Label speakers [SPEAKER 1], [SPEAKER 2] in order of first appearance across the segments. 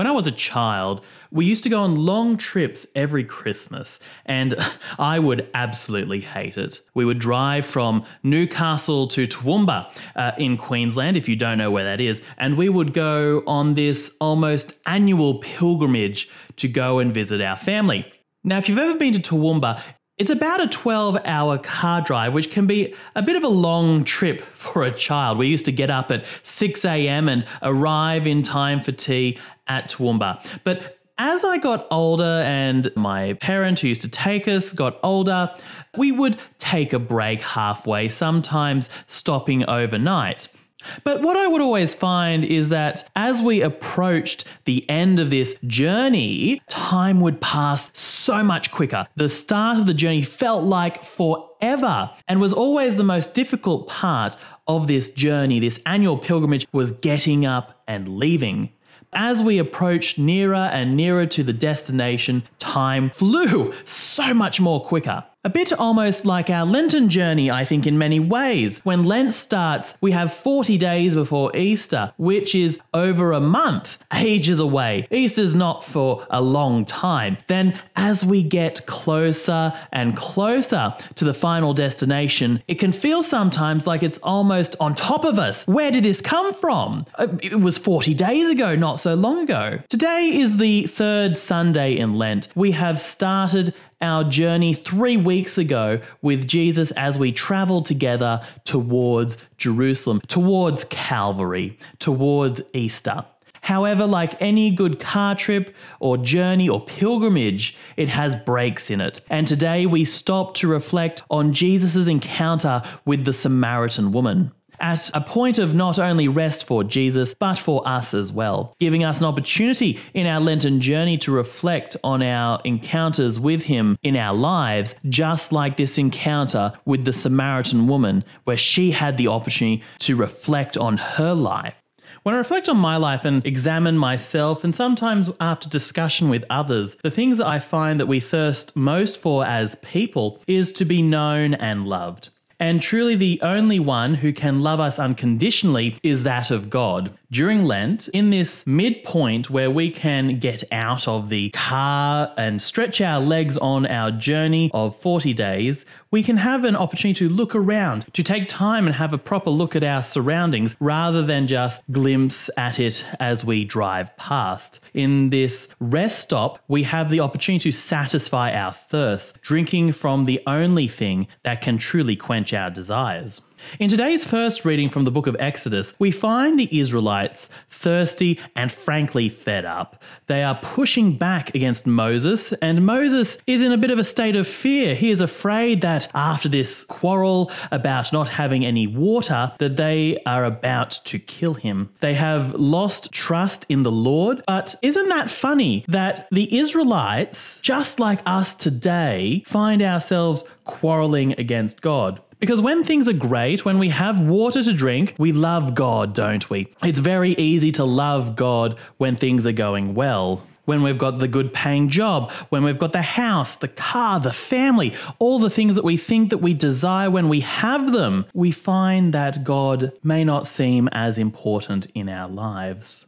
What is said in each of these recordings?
[SPEAKER 1] When I was a child, we used to go on long trips every Christmas, and I would absolutely hate it. We would drive from Newcastle to Toowoomba uh, in Queensland, if you don't know where that is, and we would go on this almost annual pilgrimage to go and visit our family. Now, if you've ever been to Toowoomba, it's about a 12 hour car drive, which can be a bit of a long trip for a child. We used to get up at 6 a.m. and arrive in time for tea at Toowoomba. But as I got older and my parent who used to take us got older, we would take a break halfway, sometimes stopping overnight. But what I would always find is that as we approached the end of this journey, time would pass so much quicker. The start of the journey felt like forever and was always the most difficult part of this journey, this annual pilgrimage was getting up and leaving. As we approached nearer and nearer to the destination, time flew so much more quicker. A bit almost like our Lenten journey, I think, in many ways. When Lent starts, we have 40 days before Easter, which is over a month, ages away. Easter's not for a long time. Then, as we get closer and closer to the final destination, it can feel sometimes like it's almost on top of us. Where did this come from? Uh, it was 40 days ago, not so long ago. Today is the third Sunday in Lent. We have started our journey three weeks ago with Jesus as we traveled together towards Jerusalem, towards Calvary, towards Easter. However, like any good car trip or journey or pilgrimage, it has breaks in it. And today we stop to reflect on Jesus' encounter with the Samaritan woman at a point of not only rest for Jesus, but for us as well, giving us an opportunity in our Lenten journey to reflect on our encounters with Him in our lives, just like this encounter with the Samaritan woman, where she had the opportunity to reflect on her life. When I reflect on my life and examine myself, and sometimes after discussion with others, the things I find that we thirst most for as people is to be known and loved. And truly, the only one who can love us unconditionally is that of God during Lent in this midpoint where we can get out of the car and stretch our legs on our journey of 40 days, we can have an opportunity to look around, to take time and have a proper look at our surroundings rather than just glimpse at it as we drive past. In this rest stop, we have the opportunity to satisfy our thirst, drinking from the only thing that can truly quench our desires. In today's first reading from the book of Exodus, we find the Israelites thirsty and frankly fed up. They are pushing back against Moses, and Moses is in a bit of a state of fear. He is afraid that after this quarrel about not having any water, that they are about to kill him. They have lost trust in the Lord, but isn't that funny that the Israelites, just like us today, find ourselves quarreling against God? Because when things are great, when we have water to drink, we love God, don't we? It's very easy to love God when things are going well when we've got the good paying job, when we've got the house, the car, the family, all the things that we think that we desire when we have them, we find that God may not seem as important in our lives.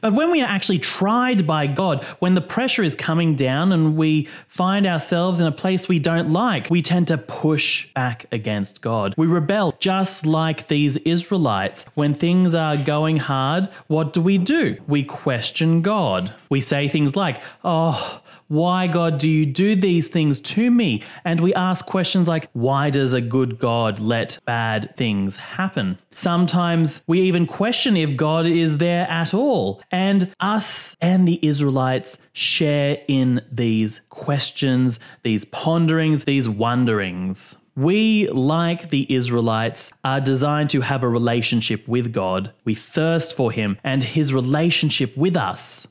[SPEAKER 1] But when we are actually tried by God, when the pressure is coming down and we find ourselves in a place we don't like, we tend to push back against God. We rebel, just like these Israelites. When things are going hard, what do we do? We question God. We say things like, Oh, why, God, do you do these things to me? And we ask questions like, Why does a good God let bad things happen? Sometimes we even question if God is there at all. And us and the Israelites share in these questions, these ponderings, these wonderings. We, like the Israelites, are designed to have a relationship with God. We thirst for Him and His relationship with us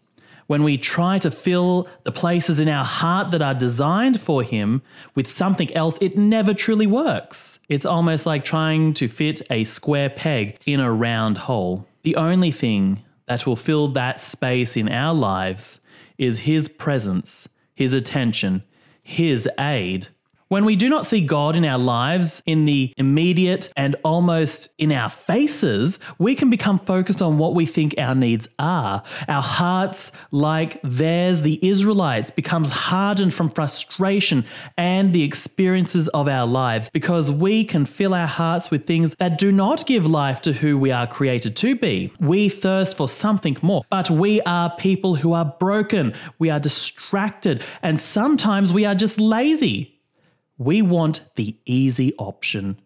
[SPEAKER 1] when we try to fill the places in our heart that are designed for Him with something else, it never truly works. It's almost like trying to fit a square peg in a round hole. The only thing that will fill that space in our lives is His presence, His attention, His aid, when we do not see God in our lives, in the immediate and almost in our faces, we can become focused on what we think our needs are. Our hearts, like theirs, the Israelites, becomes hardened from frustration and the experiences of our lives because we can fill our hearts with things that do not give life to who we are created to be. We thirst for something more, but we are people who are broken, we are distracted, and sometimes we are just lazy. We want the easy option.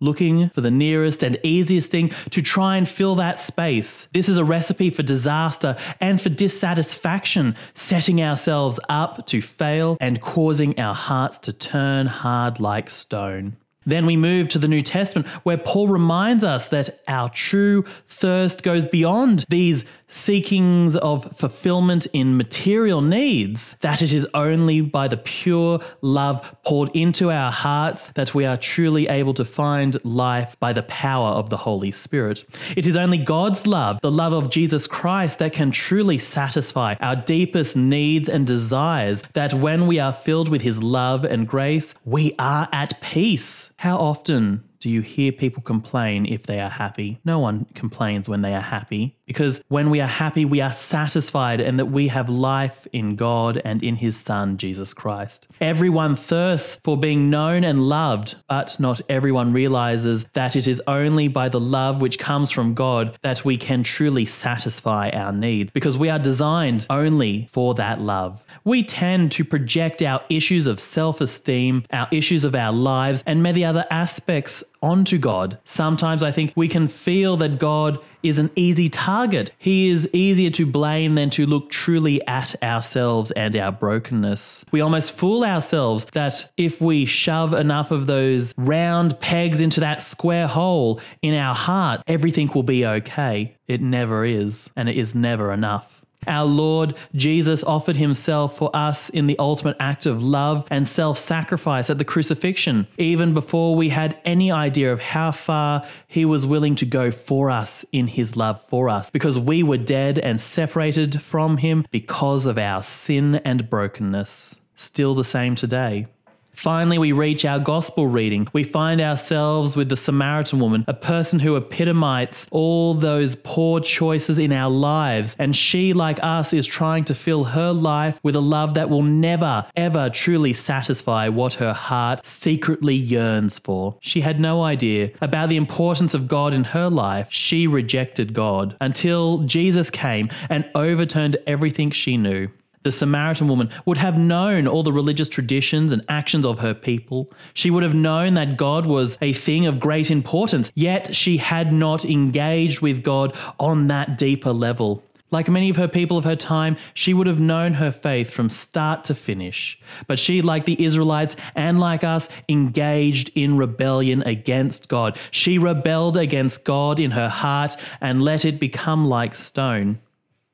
[SPEAKER 1] Looking for the nearest and easiest thing to try and fill that space. This is a recipe for disaster and for dissatisfaction, setting ourselves up to fail and causing our hearts to turn hard like stone. Then we move to the New Testament, where Paul reminds us that our true thirst goes beyond these seekings of fulfillment in material needs, that it is only by the pure love poured into our hearts that we are truly able to find life by the power of the Holy Spirit. It is only God's love, the love of Jesus Christ, that can truly satisfy our deepest needs and desires, that when we are filled with His love and grace, we are at peace. How often do you hear people complain if they are happy? No one complains when they are happy because when we are happy, we are satisfied and that we have life in God and in His Son, Jesus Christ. Everyone thirsts for being known and loved, but not everyone realizes that it is only by the love which comes from God that we can truly satisfy our needs because we are designed only for that love. We tend to project our issues of self esteem, our issues of our lives, and many other aspects onto God. Sometimes I think we can feel that God is an easy target. He is easier to blame than to look truly at ourselves and our brokenness. We almost fool ourselves that if we shove enough of those round pegs into that square hole in our heart, everything will be okay. It never is, and it is never enough. Our Lord Jesus offered himself for us in the ultimate act of love and self sacrifice at the crucifixion, even before we had any idea of how far he was willing to go for us in his love for us, because we were dead and separated from him because of our sin and brokenness. Still the same today. Finally, we reach our gospel reading. We find ourselves with the Samaritan woman, a person who epitomizes all those poor choices in our lives. And she, like us, is trying to fill her life with a love that will never, ever truly satisfy what her heart secretly yearns for. She had no idea about the importance of God in her life. She rejected God until Jesus came and overturned everything she knew the Samaritan woman would have known all the religious traditions and actions of her people. She would have known that God was a thing of great importance, yet she had not engaged with God on that deeper level. Like many of her people of her time, she would have known her faith from start to finish. But she, like the Israelites and like us, engaged in rebellion against God. She rebelled against God in her heart and let it become like stone.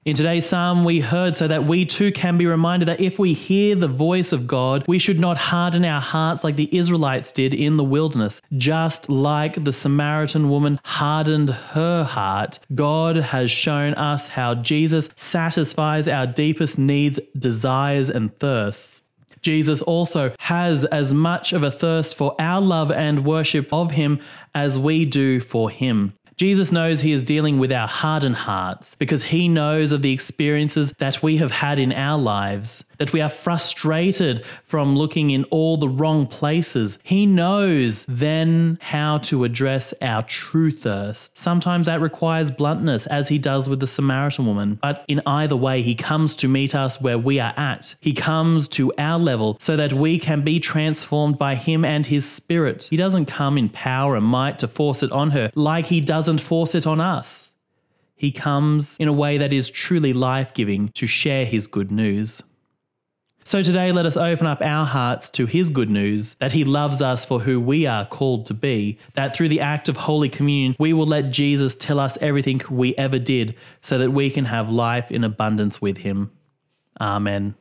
[SPEAKER 1] In today's psalm, we heard so that we too can be reminded that if we hear the voice of God, we should not harden our hearts like the Israelites did in the wilderness. Just like the Samaritan woman hardened her heart, God has shown us how Jesus satisfies our deepest needs, desires, and thirsts. Jesus also has as much of a thirst for our love and worship of him as we do for him. Jesus knows he is dealing with our hardened hearts because he knows of the experiences that we have had in our lives that we are frustrated from looking in all the wrong places. He knows then how to address our true thirst. Sometimes that requires bluntness, as he does with the Samaritan woman, but in either way, he comes to meet us where we are at. He comes to our level so that we can be transformed by him and his spirit. He doesn't come in power and might to force it on her like he doesn't force it on us. He comes in a way that is truly life giving to share his good news. So today, let us open up our hearts to His good news that He loves us for who we are called to be, that through the act of Holy Communion, we will let Jesus tell us everything we ever did so that we can have life in abundance with Him. Amen.